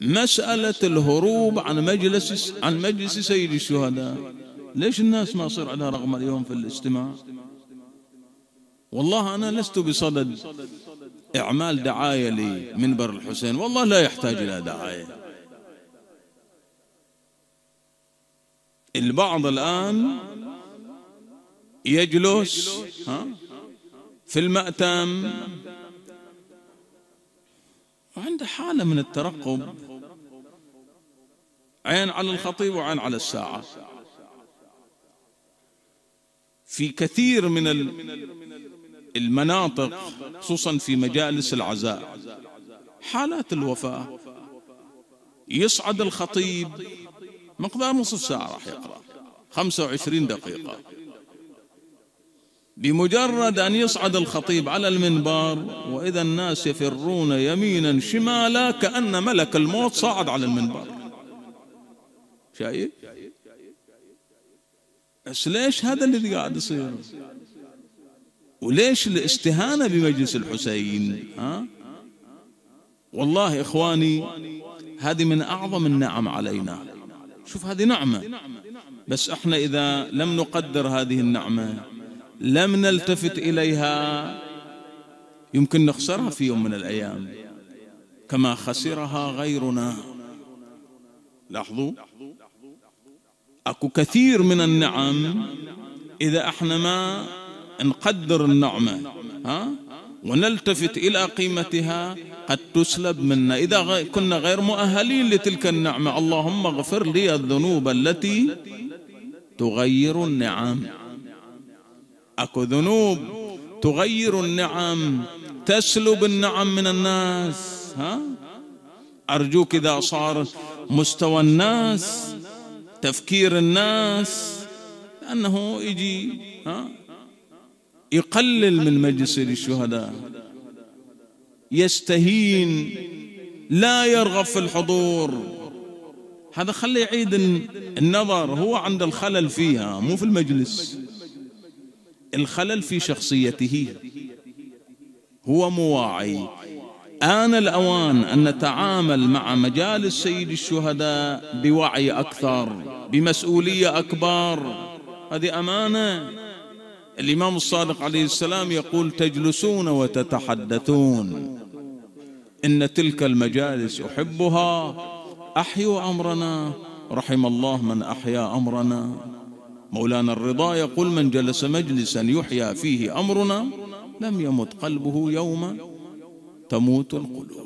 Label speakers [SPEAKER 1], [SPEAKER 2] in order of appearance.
[SPEAKER 1] مسألة الهروب عن مجلس عن مجلس سيد الشهداء ليش الناس ما صير على رغم اليوم في الاجتماع والله أنا لست بصدد إعمال دعاية لمنبر الحسين والله لا يحتاج إلى دعاية البعض الآن يجلس في المأتم وعنده حالة من الترقب عين على الخطيب وعين على الساعة في كثير من المناطق خصوصا في مجالس العزاء حالات الوفاة يصعد الخطيب مقدار نصف ساعة راح يقرأ 25 دقيقة بمجرد أن يصعد الخطيب على المنبر وإذا الناس يفرون يمينا شمالا كأن ملك الموت صعد على المنبر شايف بس ليش هذا اللي قاعد يصير وليش الاستهانة بمجلس الحسين ها؟ والله إخواني هذه من أعظم النعم علينا شوف هذه نعمة بس احنا إذا لم نقدر هذه النعمة لم نلتفت إليها يمكن نخسرها في يوم من الأيام كما خسرها غيرنا لاحظوا أكو كثير من النعم إذا احنا ما نقدر النعمة ها ونلتفت إلى قيمتها قد تسلب منا إذا كنا غير مؤهلين لتلك النعمة اللهم اغفر لي الذنوب التي تغير النعم اكو ذنوب تغير النعم تسلب النعم من الناس ها ارجوك اذا صار مستوى الناس تفكير الناس لانه يجي ها يقلل من مجلس الشهداء يستهين لا يرغب في الحضور هذا خلي يعيد النظر هو عند الخلل فيها مو في المجلس الخلل في شخصيته هو مواعي آن الأوان أن نتعامل مع مجالس سيد الشهداء بوعي أكثر بمسؤولية أكبر هذه أمانة الإمام الصادق عليه السلام يقول تجلسون وتتحدثون إن تلك المجالس أحبها أحيوا أمرنا رحم الله من أحيا أمرنا مولانا الرضا يقول من جلس مجلسا يحيا فيه أمرنا لم يمت قلبه يوما تموت القلوب